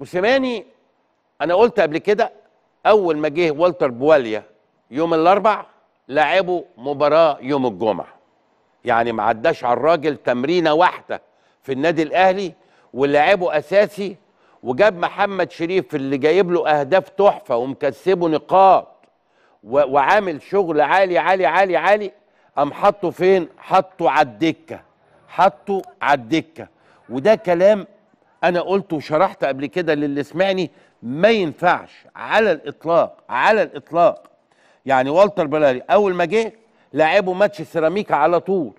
موسيماني انا قلت قبل كده اول ما جه والتر بواليا يوم الاربع لعبوا مباراه يوم الجمعه يعني ما عداش على الراجل تمرينه واحده في النادي الاهلي ولعبه اساسي وجاب محمد شريف اللي جايب له اهداف تحفه ومكسبه نقاط وعامل شغل عالي عالي عالي عالي قام حطه فين؟ حطه على الدكه حطه على الدكه وده كلام انا قلت وشرحت قبل كده للي سمعني ما ينفعش على الاطلاق على الاطلاق يعني والتر بلاري اول ما جه لعبوا ماتش سيراميكا على طول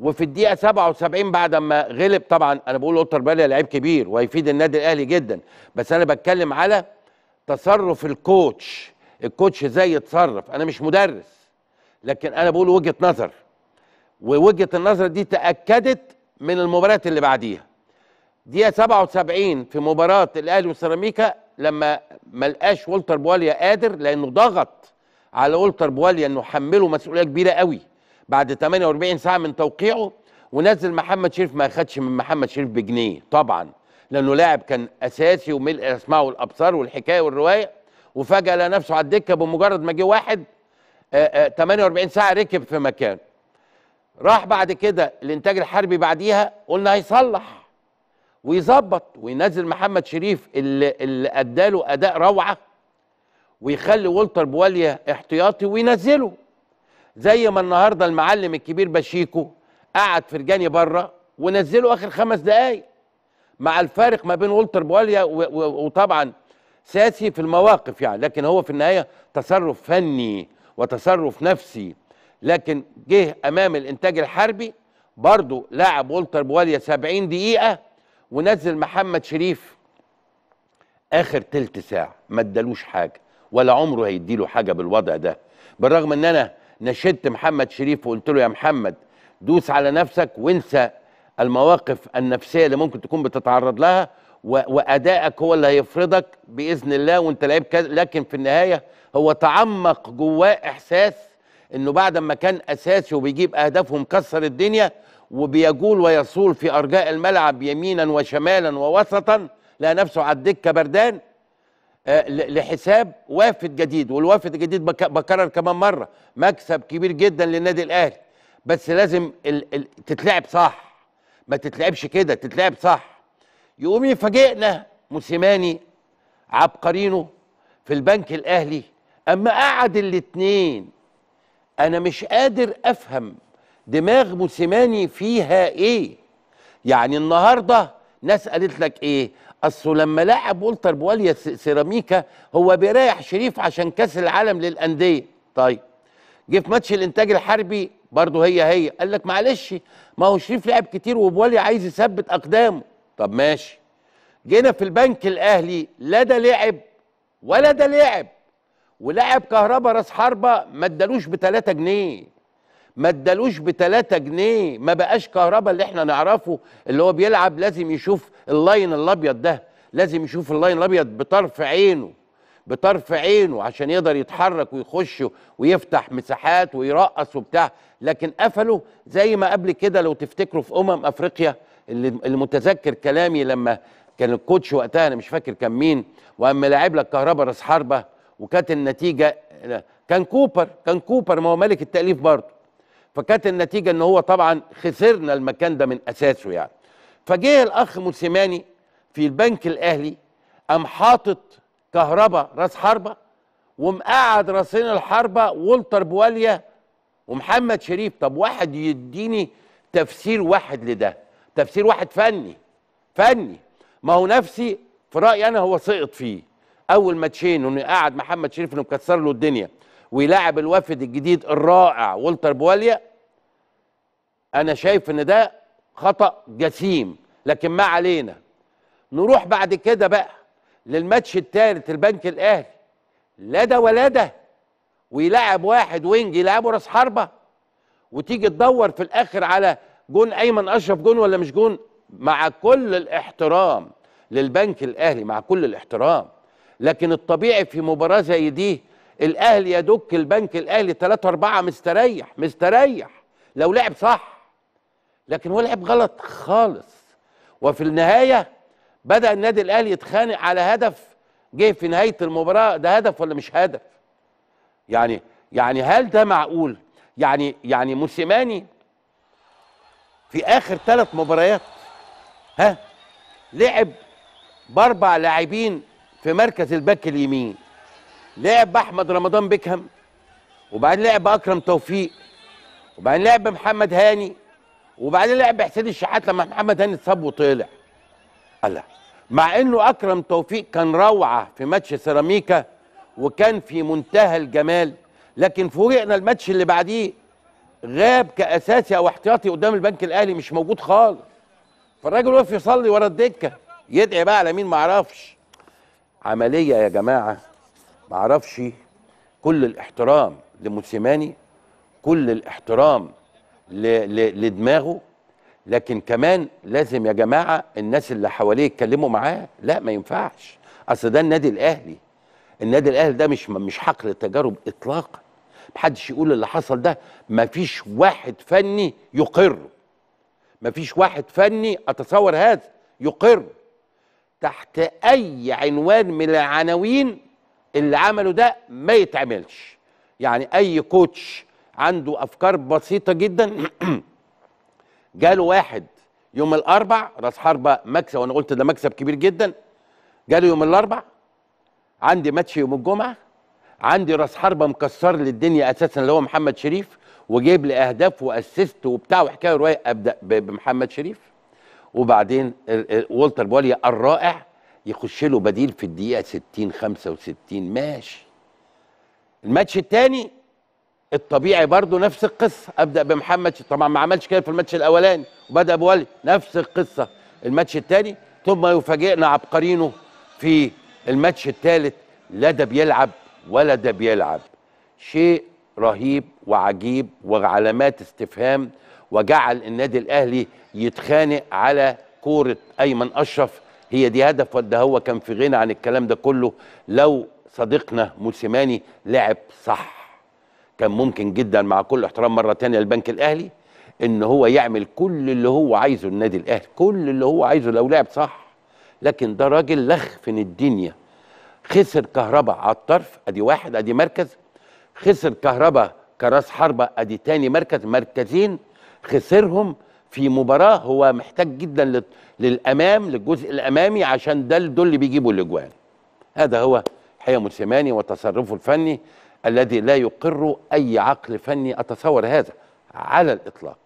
وفي الدقيقه 77 بعد ما غلب طبعا انا بقول والتر بلاري لعيب كبير وهيفيد النادي الاهلي جدا بس انا بتكلم على تصرف الكوتش الكوتش ازاي يتصرف انا مش مدرس لكن انا بقول وجهه نظر ووجهه النظر دي تاكدت من المباريات اللي بعديها دقيقه 77 في مباراه الاهلي وسيراميكا لما ما لقاش ولتر بواليا قادر لانه ضغط على ولتر بواليا انه حمله مسؤوليه كبيره قوي بعد 48 ساعه من توقيعه ونزل محمد شريف ما خدش من محمد شريف بجنيه طبعا لانه لاعب كان اساسي وملء أسماءه والابصار والحكايه والروايه وفجاه لقى نفسه على الدكه بمجرد ما جه واحد آآ آآ 48 ساعه ركب في مكانه راح بعد كده الانتاج الحربي بعديها قلنا هيصلح ويظبط وينزل محمد شريف اللي, اللي اداله اداء روعه ويخلي ولتر بواليا احتياطي وينزله زي ما النهارده المعلم الكبير باشيكو قعد فرجاني بره ونزله اخر خمس دقائق مع الفارق ما بين ولتر بواليا وطبعا ساسي في المواقف يعني لكن هو في النهايه تصرف فني وتصرف نفسي لكن جه امام الانتاج الحربي برضه لعب ولتر بواليا 70 دقيقه ونزل محمد شريف اخر تلت ساعه ما ادالوش حاجه ولا عمره هيديله حاجه بالوضع ده بالرغم ان انا نشدت محمد شريف وقلت له يا محمد دوس على نفسك وانسى المواقف النفسيه اللي ممكن تكون بتتعرض لها وادائك هو اللي هيفرضك باذن الله وانت لعيب كذا لكن في النهايه هو تعمق جواه احساس انه بعد ما كان اساسي وبيجيب اهداف ومكسر الدنيا وبيجول ويصول في ارجاء الملعب يمينا وشمالا ووسطا لقى نفسه على الدكه بردان آه، لحساب وافد جديد والوافد الجديد بكرر كمان مره مكسب كبير جدا للنادي الاهلي بس لازم ال ال تتلعب صح ما تتلعبش كده تتلعب صح يقوم يفاجئنا موسيماني عبقرينه في البنك الاهلي اما قعد الاتنين انا مش قادر افهم دماغ موسيماني فيها ايه يعني النهارده ناس قالت لك ايه اصله لما لعب والتر بواليا سيراميكا هو بيريح شريف عشان كاس العالم للانديه طيب جه في ماتش الانتاج الحربي برضه هي هي قال لك معلش ما هو شريف لعب كتير وبواليا عايز يثبت اقدامه طب ماشي جينا في البنك الاهلي لا ده لعب ولا ده لعب ولعب كهربا راس حربه ما ادالوش ب 3 جنيه ما ادالوش ب 3 جنيه ما بقاش كهربا اللي احنا نعرفه اللي هو بيلعب لازم يشوف اللاين الابيض ده لازم يشوف اللاين الابيض بطرف عينه بطرف عينه عشان يقدر يتحرك ويخش ويفتح مساحات ويرقص وبتاع لكن قفلوا زي ما قبل كده لو تفتكروا في امم افريقيا اللي المتذكر كلامي لما كان الكوتش وقتها انا مش فاكر كان مين واما لعب لك كهربا راس حربه وكانت النتيجه كان كوبر كان كوبر ما هو ملك التاليف برضه فكانت النتيجه ان هو طبعا خسرنا المكان ده من اساسه يعني فجه الاخ موسيماني في البنك الاهلي قام حاطط كهرباء راس حربه ومقعد راسين الحربه والتر بواليا ومحمد شريف طب واحد يديني تفسير واحد لده تفسير واحد فني فني ما هو نفسي في رايي انا هو سقط فيه اول ماتشين انه قعد محمد شريف انه مكسر له الدنيا ويلاعب الوفد الجديد الرائع ولتر بواليا انا شايف ان ده خطا جسيم لكن ما علينا نروح بعد كده بقى للماتش الثالث البنك الاهلي لا ده ولا ده ويلاعب واحد وينج يلعبه راس حربه وتيجي تدور في الاخر على جون ايمن اشرف جون ولا مش جون مع كل الاحترام للبنك الاهلي مع كل الاحترام لكن الطبيعي في مباراه زي دي الاهلي يدك البنك الاهلي 3 4 مستريح مستريح لو لعب صح لكن هو لعب غلط خالص وفي النهايه بدا النادي الاهلي يتخانق على هدف جه في نهايه المباراه ده هدف ولا مش هدف يعني يعني هل ده معقول يعني يعني موسيماني في اخر ثلاث مباريات ها لعب باربع لاعبين في مركز الباك اليمين لعب احمد رمضان بيكهام وبعدين لعب اكرم توفيق وبعدين لعب محمد هاني وبعدين لعب حسين الشحات لما محمد هاني اتصاب وطلع الله مع انه اكرم توفيق كان روعه في ماتش سيراميكا وكان في منتهى الجمال لكن فوجئنا الماتش اللي بعديه غاب كاساسي او احتياطي قدام البنك الاهلي مش موجود خالص فالراجل واقف يصلي ورا الدكه يدعي بقى على مين معرفش عمليه يا جماعه معرفش كل الاحترام لموسيماني كل الاحترام ل... ل... لدماغه لكن كمان لازم يا جماعه الناس اللي حواليه يتكلموا معاه لا ما ينفعش اصل ده النادي الاهلي النادي الاهلي ده مش مش حقل تجارب اطلاقا محدش يقول اللي حصل ده مفيش واحد فني يقر مفيش واحد فني اتصور هذا يقر تحت اي عنوان من العناوين اللي عمله ده ما يتعملش يعني اي كوتش عنده افكار بسيطه جدا جاله واحد يوم الاربع راس حربه مكسب وانا قلت ده مكسب كبير جدا جاله يوم الاربع عندي ماتش يوم الجمعه عندي راس حربه مكسر لي الدنيا اساسا اللي هو محمد شريف وجايب لي اهداف واسست وبتاع وحكايه روايه ابدا بمحمد شريف وبعدين والتر بوليا الرائع يخش له بديل في الدقيقه 60 65 ماشي الماتش الثاني الطبيعي برضه نفس القصه ابدا بمحمد طبعا ما عملش كده في الماتش الاولاني وبدا بولي نفس القصه الماتش الثاني ثم يفاجئنا عبقرينه في الماتش الثالث لا ده بيلعب ولا ده بيلعب شيء رهيب وعجيب وعلامات استفهام وجعل النادي الاهلي يتخانق على كوره ايمن اشرف هي دي هدف ولا هو كان في غنى عن الكلام ده كله لو صديقنا موسيماني لعب صح كان ممكن جدا مع كل احترام مره تانية للبنك الاهلي ان هو يعمل كل اللي هو عايزه النادي الاهلي كل اللي هو عايزه لو لعب صح لكن ده راجل لخفن الدنيا خسر كهرباء على الطرف ادي واحد ادي مركز خسر كهرباء كراس حربه ادي تاني مركز مركزين خسرهم في مباراه هو محتاج جدا للامام للجزء الامامي عشان ده دول اللي بيجيبوا الاجوان هذا هو حيا موسيماني وتصرفه الفني الذي لا يقر اي عقل فني اتصور هذا على الاطلاق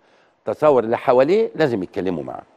تصور اللي حواليه لازم يتكلموا معاه